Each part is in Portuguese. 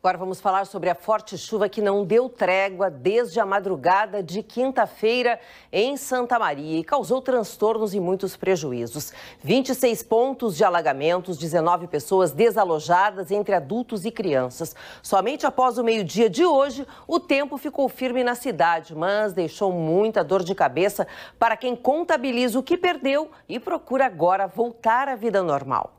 Agora vamos falar sobre a forte chuva que não deu trégua desde a madrugada de quinta-feira em Santa Maria e causou transtornos e muitos prejuízos. 26 pontos de alagamentos, 19 pessoas desalojadas entre adultos e crianças. Somente após o meio-dia de hoje, o tempo ficou firme na cidade, mas deixou muita dor de cabeça para quem contabiliza o que perdeu e procura agora voltar à vida normal.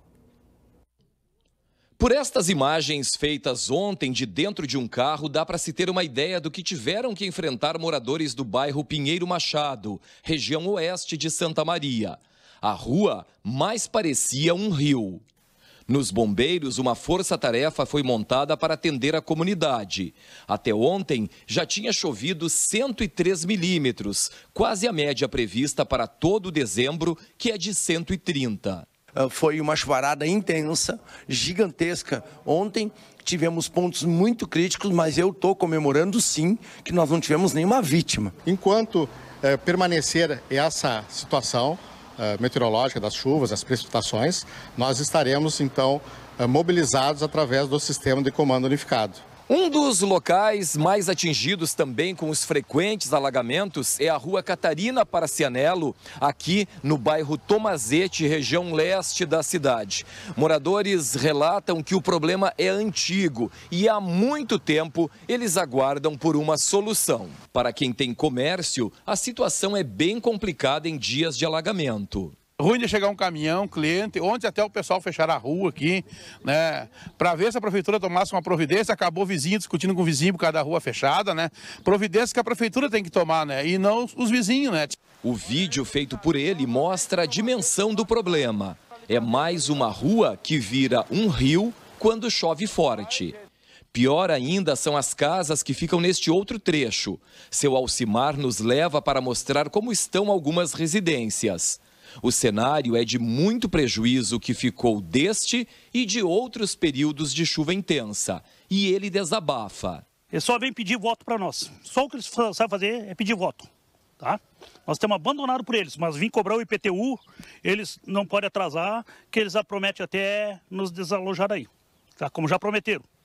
Por estas imagens feitas ontem de dentro de um carro, dá para se ter uma ideia do que tiveram que enfrentar moradores do bairro Pinheiro Machado, região oeste de Santa Maria. A rua mais parecia um rio. Nos bombeiros, uma força-tarefa foi montada para atender a comunidade. Até ontem, já tinha chovido 103 milímetros, quase a média prevista para todo dezembro, que é de 130. Ah, foi uma chuvarada intensa, gigantesca. Ontem tivemos pontos muito críticos, mas eu estou comemorando sim que nós não tivemos nenhuma vítima. Enquanto eh, permanecer essa situação eh, meteorológica das chuvas, as precipitações, nós estaremos então eh, mobilizados através do sistema de comando unificado. Um dos locais mais atingidos também com os frequentes alagamentos é a rua Catarina Paracianello, aqui no bairro Tomazete, região leste da cidade. Moradores relatam que o problema é antigo e há muito tempo eles aguardam por uma solução. Para quem tem comércio, a situação é bem complicada em dias de alagamento ruim de chegar um caminhão, cliente. Ontem até o pessoal fecharam a rua aqui, né? Para ver se a prefeitura tomasse uma providência, acabou vizinho discutindo com o vizinho por causa da rua fechada, né? Providência que a prefeitura tem que tomar, né? E não os vizinhos, né? O vídeo feito por ele mostra a dimensão do problema. É mais uma rua que vira um rio quando chove forte. Pior ainda são as casas que ficam neste outro trecho. Seu Alcimar nos leva para mostrar como estão algumas residências. O cenário é de muito prejuízo que ficou deste e de outros períodos de chuva intensa. E ele desabafa. Ele só vem pedir voto para nós. Só o que eles sabem fazer é pedir voto. Tá? Nós temos abandonado por eles, mas vim cobrar o IPTU, eles não podem atrasar, que eles prometem até nos desalojar aí. Tá? Como já prometeram.